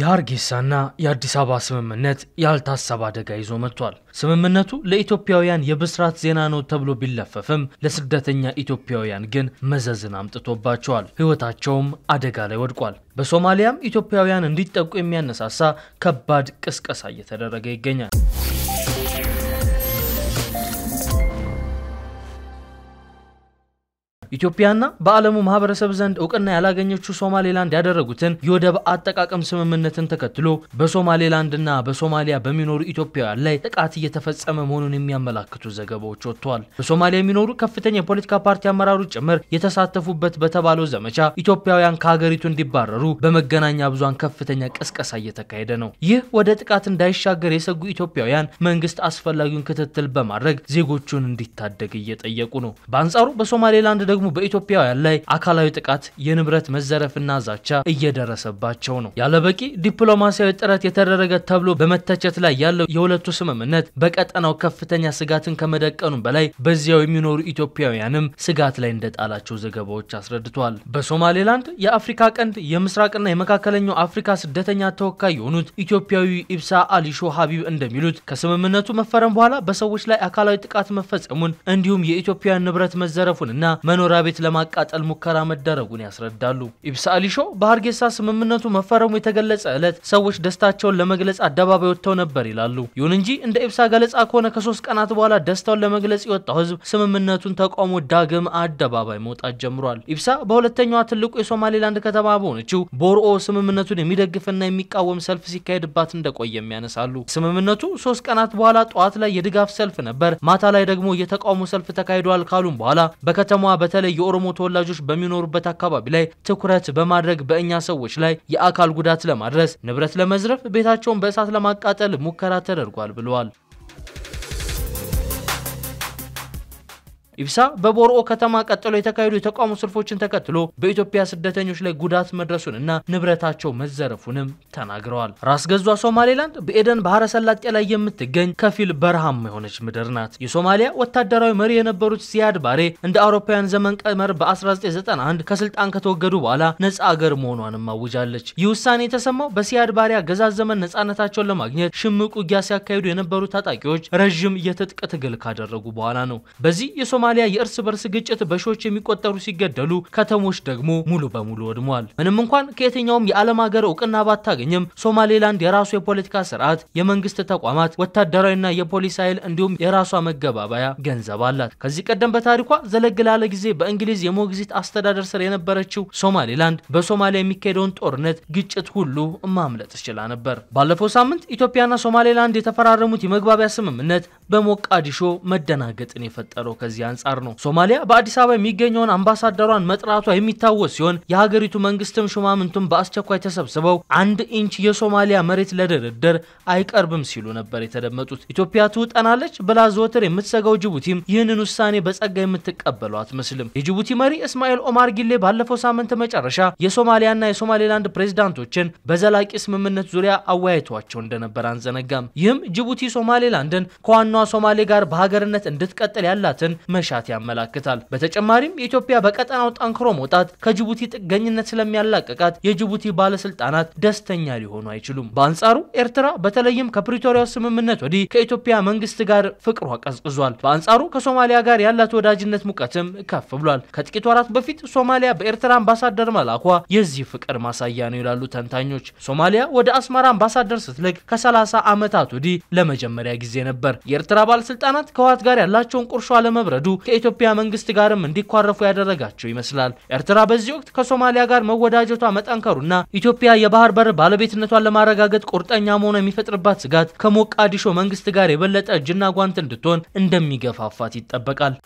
የአርጌሳና የአዲስ አበባ ስምምነት ያልታሰበ አደጋ ይዞ መጥቷል። ስምምነቱ ለኢትዮጵያውያን የብስራት ዜና ነው ተብሎ ቢለፈፍም ለስደተኛ ኢትዮጵያውያን ግን መዘዝን አምጥቶባቸዋል። ሕይወታቸውም አደጋ ላይ ወድቋል። በሶማሊያም ኢትዮጵያውያን እንዲጠቁ የሚያነሳሳ ከባድ ቅስቀሳ እየተደረገ ይገኛል። ኢትዮጵያና በዓለሙ ማህበረሰብ ዘንድ እውቅና ያላገኘችው ሶማሌላንድ ያደረጉትን የወደብ አጠቃቀም ስምምነትን ተከትሎ በሶማሌላንድና በሶማሊያ በሚኖሩ ኢትዮጵያውያን ላይ ጥቃት እየተፈጸመ መሆኑን የሚያመላክቱ ዘገባዎች ወጥተዋል። በሶማሊያ የሚኖሩ ከፍተኛ የፖለቲካ ፓርቲ አመራሮች ጭምር የተሳተፉበት በተባለው ዘመቻ ኢትዮጵያውያን ከሀገሪቱ እንዲባረሩ በመገናኛ ብዙሃን ከፍተኛ ቅስቀሳ እየተካሄደ ነው። ይህ ወደ ጥቃት እንዳይሻገር የሰጉ ኢትዮጵያውያን መንግስት አስፈላጊውን ክትትል በማድረግ ዜጎቹን እንዲታደግ እየጠየቁ ነው። በአንጻሩ በሶማሌላንድ ደግሞ ደግሞ በኢትዮጵያውያን ላይ አካላዊ ጥቃት፣ የንብረት መዘረፍና ዛቻ እየደረሰባቸው ነው። ያለበቂ ዲፕሎማሲያዊ ጥረት የተደረገ ተብሎ በመተቸት ላይ ያለው የሁለቱ ስምምነት በቀጠናው ከፍተኛ ስጋትን ከመደቀኑ በላይ በዚያው የሚኖሩ ኢትዮጵያውያንም ስጋት ላይ እንደጣላቸው ዘገባዎች አስረድተዋል። በሶማሌላንድ የአፍሪካ ቀንድ የምስራቅና የመካከለኛው አፍሪካ ስደተኛ ተወካይ የሆኑት ኢትዮጵያዊ ኢብሳ አሊሾ ሀቢብ እንደሚሉት ከስምምነቱ መፈረም በኋላ በሰዎች ላይ አካላዊ ጥቃት መፈጸሙን እንዲሁም የኢትዮጵያውያን ንብረት መዘረፉንና መኖር መኖሪያ ቤት ለማቃጠል ሙከራ መደረጉን ያስረዳሉ። ኢብሳ አሊሾ በሀርጌሳ ስምምነቱ መፈረሙ የተገለጸ ዕለት ሰዎች ደስታቸውን ለመግለጽ አደባባይ ወጥተው ነበር ይላሉ። ይሁን እንጂ እንደ ኢብሳ ገለጻ ከሆነ ከሶስት ቀናት በኋላ ደስታውን ለመግለጽ የወጣው ህዝብ ስምምነቱን ተቃውሞ ዳግም አደባባይ መውጣት ጀምሯል። ኢብሳ በሁለተኛዋ ትልቁ የሶማሌላንድ ከተማ በሆነችው ቦርኦ ስምምነቱን የሚደግፍና የሚቃወም ሰልፍ ሲካሄድባት እንደቆየም ያነሳሉ። ስምምነቱ ሶስት ቀናት በኋላ ጠዋት ላይ የድጋፍ ሰልፍ ነበር፣ ማታ ላይ ደግሞ የተቃውሞ ሰልፍ ተካሂዷል ካሉም በኋላ በከተማዋ በተለ በተለይ የኦሮሞ ተወላጆች በሚኖሩበት አካባቢ ላይ ትኩረት በማድረግ በእኛ ሰዎች ላይ የአካል ጉዳት ለማድረስ ንብረት ለመዝረፍ ቤታቸውን በእሳት ለማቃጠል ሙከራ ተደርጓል ብለዋል። ኢብሳ በቦርኦ ከተማ ቀጥሎ የተካሄዱ የተቃውሞ ሰልፎችን ተከትሎ በኢትዮጵያ ስደተኞች ላይ ጉዳት መድረሱን እና ንብረታቸው መዘረፉንም ተናግረዋል። ራስ ገዟ ሶማሌላንድ በኤደን ባህረ ሰላጤ ላይ የምትገኝ ከፊል በረሃማ የሆነች ምድር ናት። የሶማሊያ ወታደራዊ መሪ የነበሩት ሲያድ ባሬ እንደ አውሮፓውያን ዘመን ቀመር በ1991 ከስልጣን ከተወገዱ በኋላ ነጻ አገር መሆኗንም አውጃለች። ይህ ውሳኔ የተሰማው በሲያድ ባሬ አገዛዝ ዘመን ነጻነታቸውን ለማግኘት ሽምቅ ውጊያ ሲያካሂዱ የነበሩ ታጣቂዎች ረዥም የትጥቅ ትግል ካደረጉ በኋላ ነው። በዚህ የሶማ በሶማሊያ የእርስ በርስ ግጭት በሺዎች የሚቆጠሩ ሲገደሉ ከተሞች ደግሞ ሙሉ በሙሉ ወድመዋል። ምንም እንኳን ከየትኛውም የዓለም ሀገር እውቅና ባታገኝም ሶማሌላንድ የራሱ የፖለቲካ ስርዓት፣ የመንግስት ተቋማት፣ ወታደራዊና የፖሊስ ኃይል እንዲሁም የራሷ መገባባያ ገንዘብ አላት። ከዚህ ቀደም በታሪኳ ዘለግ ላለ ጊዜ በእንግሊዝ የሞግዚት አስተዳደር ስር የነበረችው ሶማሌላንድ በሶማሊያ የሚካሄደውን ጦርነት፣ ግጭት ሁሉ ማምለጥ ችላ ነበር። ባለፈው ሳምንት ኢትዮጵያና ሶማሌላንድ የተፈራረሙት የመግባቢያ ስምምነት በሞቃዲሾ መደናገጥን የፈጠረው ከዚያ አንጻር ነው። ሶማሊያ በአዲስ አበባ የሚገኘውን አምባሳደሯን መጥራቷ የሚታወስ ሲሆን የሀገሪቱ መንግስትም ሹማምንቱም በአስቸኳይ ተሰብስበው አንድ ኢንች የሶማሊያ መሬት ለድርድር አይቀርብም ሲሉ ነበር የተደመጡት። ኢትዮጵያ ትውጠናለች ብላ ዘወትር የምትሰጋው ጅቡቲም ይህንን ውሳኔ በጸጋ የምትቀበለው አትመስልም። የጅቡቲ መሪ እስማኤል ኦማር ጊሌ ባለፈው ሳምንት መጨረሻ የሶማሊያና የሶማሌላንድ ፕሬዝዳንቶችን በዘላቂ ስምምነት ዙሪያ አወያይቷቸው እንደነበር አንዘነጋም። ይህም ጅቡቲ ሶማሌላንድን ከዋናዋ ሶማሌ ጋር በሀገርነት እንድትቀጥል ያላትን መሻት ያመላክታል። በተጨማሪም ኢትዮጵያ በቀጠናው ጠንክሮ መውጣት ከጅቡቲ ጥገኝነት ስለሚያላቅቃት የጅቡቲ ባለስልጣናት ደስተኛ ሊሆኑ አይችሉም። በአንጻሩ ኤርትራ በተለይም ከፕሪቶሪያው ስምምነት ወዲህ ከኢትዮጵያ መንግስት ጋር ፍቅሯ ቀዝቅዟል። በአንጻሩ ከሶማሊያ ጋር ያላት ወዳጅነት ሙቀትም ከፍ ብሏል። ከጥቂት ወራት በፊት ሶማሊያ በኤርትራ አምባሳደር መላኳ የዚህ ፍቅር ማሳያ ነው ይላሉ ተንታኞች። ሶማሊያ ወደ አስመራ አምባሳደር ስትልክ ከ30 ዓመታት ወዲህ ለመጀመሪያ ጊዜ ነበር። የኤርትራ ባለስልጣናት ከህወሓት ጋር ያላቸውን ቁርሾ አለመብረዱ ከኢትዮጵያ መንግስት ጋርም እንዲኳረፉ ያደረጋቸው ይመስላል። ኤርትራ በዚህ ወቅት ከሶማሊያ ጋር መወዳጀቷ መጠንከሩና ኢትዮጵያ የባህር በር ባለቤትነቷን ለማረጋገጥ ቁርጠኛ መሆኖ የሚፈጥርባት ስጋት ከሞቃዲሾ መንግስት ጋር የበለጠ እጅና ጓንት እንድትሆን እንደሚገፋፋት ይጠበቃል።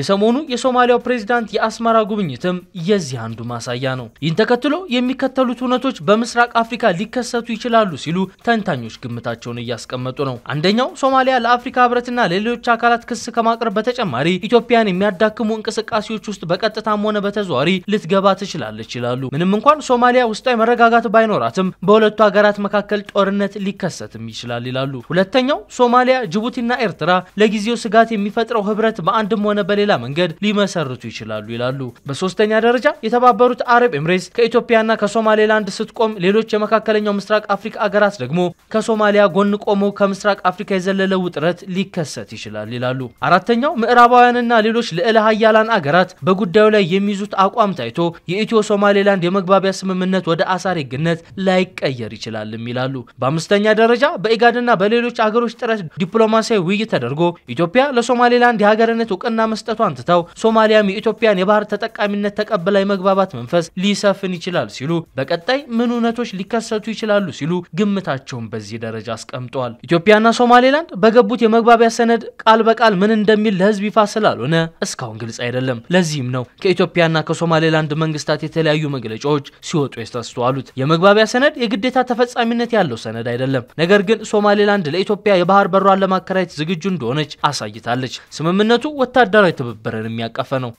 የሰሞኑ የሶማሊያው ፕሬዚዳንት የአስመራ ጉብኝትም የዚህ አንዱ ማሳያ ነው። ይህን ተከትሎ የሚከተሉት እውነቶች በምስራቅ አፍሪካ ሊከሰቱ ይችላሉ ሲሉ ተንታኞች ግምታቸውን እያስቀመጡ ነው። አንደኛው ሶማሊያ ለአፍሪካ ህብረትና ለሌሎች አካላት ክስ ከማቅረብ በተጨማሪ ኢትዮጵያን የሚያዳክሙ እንቅስቃሴዎች ውስጥ በቀጥታም ሆነ በተዘዋሪ ልትገባ ትችላለች ይላሉ። ምንም እንኳን ሶማሊያ ውስጣዊ መረጋጋት ባይኖራትም በሁለቱ ሀገራት መካከል ጦርነት ሊከሰትም ይችላል ይላሉ። ሁለተኛው ሶማሊያ፣ ጅቡቲና ኤርትራ ለጊዜው ስጋት የሚፈጥረው ህብረት በአንድም ሆነ በሌላ በሌላ መንገድ ሊመሰርቱ ይችላሉ ይላሉ። በሶስተኛ ደረጃ የተባበሩት አረብ ኤምሬትስ ከኢትዮጵያና ከሶማሌላንድ ስትቆም፣ ሌሎች የመካከለኛው ምስራቅ አፍሪካ አገራት ደግሞ ከሶማሊያ ጎን ቆመው ከምስራቅ አፍሪካ የዘለለ ውጥረት ሊከሰት ይችላል ይላሉ። አራተኛው ምዕራባውያንና ሌሎች ልዕለ ሀያላን አገራት በጉዳዩ ላይ የሚይዙት አቋም ታይቶ የኢትዮ ሶማሌላንድ የመግባቢያ ስምምነት ወደ አሳሪ ግነት ላይቀየር ይችላልም ይላሉ። በአምስተኛ ደረጃ በኢጋድና በሌሎች አገሮች ጥረት ዲፕሎማሲያዊ ውይይት ተደርጎ ኢትዮጵያ ለሶማሌላንድ የሀገርነት እውቅና መስጠት መስጠቱ አንስተው ሶማሊያም የኢትዮጵያን የባህር ተጠቃሚነት ተቀብላ የመግባባት መንፈስ ሊሰፍን ይችላል ሲሉ በቀጣይ ምን እውነቶች ሊከሰቱ ይችላሉ ሲሉ ግምታቸውን በዚህ ደረጃ አስቀምጠዋል። ኢትዮጵያና ሶማሌላንድ በገቡት የመግባቢያ ሰነድ ቃል በቃል ምን እንደሚል ለሕዝብ ይፋ ስላልሆነ እስካሁን ግልጽ አይደለም። ለዚህም ነው ከኢትዮጵያና ከሶማሌላንድ መንግስታት የተለያዩ መግለጫዎች ሲወጡ የተስተዋሉት። የመግባቢያ ሰነድ የግዴታ ተፈጻሚነት ያለው ሰነድ አይደለም። ነገር ግን ሶማሌላንድ ለኢትዮጵያ የባህር በሯን ለማከራየት ዝግጁ እንደሆነች አሳይታለች። ስምምነቱ ወታደራዊ ትብብርን የሚያቀፈ ነው።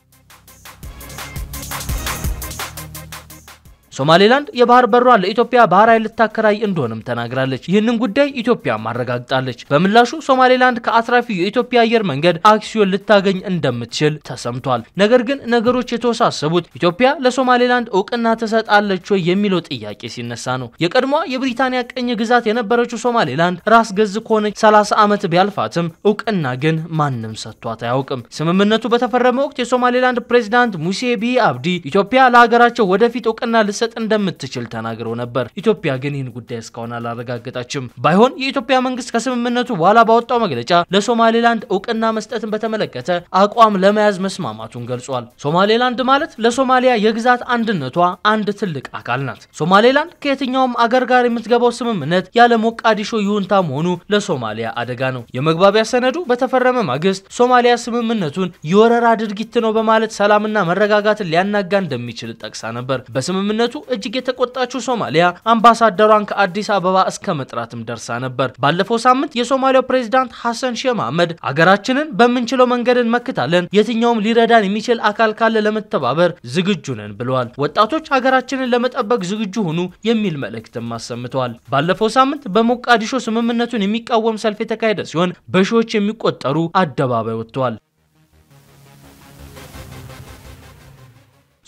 ሶማሌላንድ የባህር በሯን ለኢትዮጵያ ባህር ኃይል ልታከራይ እንደሆነም ተናግራለች። ይህንን ጉዳይ ኢትዮጵያም ማረጋግጣለች። በምላሹ ሶማሌላንድ ከአትራፊው የኢትዮጵያ አየር መንገድ አክሲዮን ልታገኝ እንደምትችል ተሰምቷል። ነገር ግን ነገሮች የተወሳሰቡት ኢትዮጵያ ለሶማሌላንድ እውቅና ትሰጣለች ወይ የሚለው ጥያቄ ሲነሳ ነው። የቀድሞዋ የብሪታንያ ቅኝ ግዛት የነበረችው ሶማሌላንድ ራስ ገዝ ከሆነች 30 ዓመት ቢያልፋትም እውቅና ግን ማንም ሰጥቷት አያውቅም። ስምምነቱ በተፈረመ ወቅት የሶማሌላንድ ፕሬዚዳንት ሙሴ ቢሂ አብዲ ኢትዮጵያ ለሀገራቸው ወደፊት እውቅና ልሰ ልትሰጥ እንደምትችል ተናግሮ ነበር። ኢትዮጵያ ግን ይህን ጉዳይ እስካሁን አላረጋገጠችም። ባይሆን የኢትዮጵያ መንግስት ከስምምነቱ በኋላ ባወጣው መግለጫ ለሶማሌላንድ እውቅና መስጠትን በተመለከተ አቋም ለመያዝ መስማማቱን ገልጿል። ሶማሌላንድ ማለት ለሶማሊያ የግዛት አንድነቷ አንድ ትልቅ አካል ናት። ሶማሌላንድ ከየትኛውም አገር ጋር የምትገባው ስምምነት ያለ ሞቃዲሾ ይሁንታ መሆኑ ለሶማሊያ አደጋ ነው። የመግባቢያ ሰነዱ በተፈረመ ማግስት ሶማሊያ ስምምነቱን የወረራ ድርጊት ነው በማለት ሰላምና መረጋጋትን ሊያናጋ እንደሚችል ጠቅሳ ነበር። በስምምነቱ በመገኘቱ እጅግ የተቆጣችው ሶማሊያ አምባሳደሯን ከአዲስ አበባ እስከ መጥራትም ደርሳ ነበር። ባለፈው ሳምንት የሶማሊያው ፕሬዚዳንት ሐሰን ሼህ መሐመድ አገራችንን በምንችለው መንገድ እንመክታለን፣ የትኛውም ሊረዳን የሚችል አካል ካለ ለመተባበር ዝግጁ ነን ብለዋል። ወጣቶች ሀገራችንን ለመጠበቅ ዝግጁ ሁኑ የሚል መልእክትም አሰምተዋል። ባለፈው ሳምንት በሞቃዲሾ ስምምነቱን የሚቃወም ሰልፍ የተካሄደ ሲሆን በሺዎች የሚቆጠሩ አደባባይ ወጥተዋል።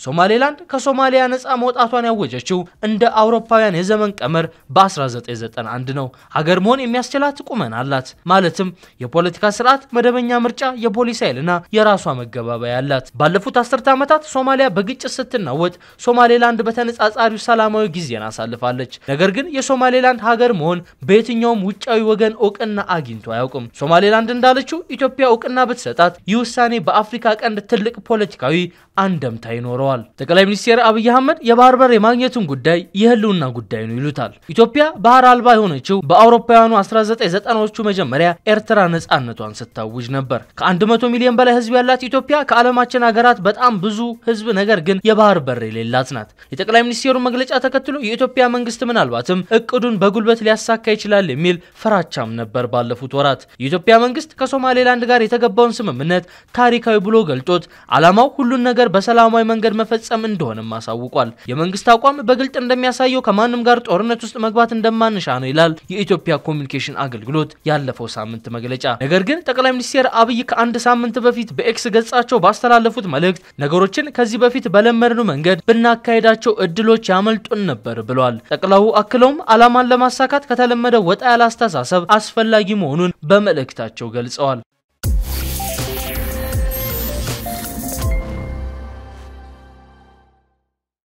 ሶማሌላንድ ከሶማሊያ ነፃ መውጣቷን ያወጀችው እንደ አውሮፓውያን የዘመን ቀመር በ1991 ነው። ሀገር መሆን የሚያስችላት ቁመና አላት። ማለትም የፖለቲካ ስርዓት፣ መደበኛ ምርጫ፣ የፖሊስ ኃይልና የራሷ መገባበያ አላት። ባለፉት አስርተ ዓመታት ሶማሊያ በግጭት ስትናወጥ፣ ሶማሌላንድ በተነጻጻሪው ሰላማዊ ጊዜን አሳልፋለች። ነገር ግን የሶማሌላንድ ሀገር መሆን በየትኛውም ውጫዊ ወገን እውቅና አግኝቶ አያውቅም። ሶማሌላንድ እንዳለችው ኢትዮጵያ እውቅና ብትሰጣት ይህ ውሳኔ በአፍሪካ ቀንድ ትልቅ ፖለቲካዊ አንደምታ ይኖረዋል። ተናግረዋል። ጠቅላይ ሚኒስትር አብይ አህመድ የባህር በር የማግኘቱን ጉዳይ የህልውና ጉዳይ ነው ይሉታል። ኢትዮጵያ ባህር አልባ የሆነችው በአውሮፓውያኑ 1990ዎቹ መጀመሪያ ኤርትራ ነጻነቷን ስታውጅ ነበር። ከ100 ሚሊዮን በላይ ህዝብ ያላት ኢትዮጵያ ከዓለማችን ሀገራት በጣም ብዙ ህዝብ ነገር ግን የባህር በር የሌላት ናት። የጠቅላይ ሚኒስትሩ መግለጫ ተከትሎ የኢትዮጵያ መንግስት ምናልባትም እቅዱን በጉልበት ሊያሳካ ይችላል የሚል ፍራቻም ነበር። ባለፉት ወራት የኢትዮጵያ መንግስት ከሶማሌላንድ ጋር የተገባውን ስምምነት ታሪካዊ ብሎ ገልጦት ዓላማው ሁሉን ነገር በሰላማዊ መንገድ መፈጸም እንደሆነም አሳውቋል። የመንግስት አቋም በግልጥ እንደሚያሳየው ከማንም ጋር ጦርነት ውስጥ መግባት እንደማንሻ ነው ይላል የኢትዮጵያ ኮሚኒኬሽን አገልግሎት ያለፈው ሳምንት መግለጫ። ነገር ግን ጠቅላይ ሚኒስትር አብይ ከአንድ ሳምንት በፊት በኤክስ ገጻቸው ባስተላለፉት መልእክት ነገሮችን ከዚህ በፊት በለመድነው መንገድ ብናካሄዳቸው እድሎች ያመልጡን ነበር ብለዋል። ጠቅላዩ አክለውም አላማን ለማሳካት ከተለመደ ወጣ ያለ አስተሳሰብ አስፈላጊ መሆኑን በመልእክታቸው ገልጸዋል።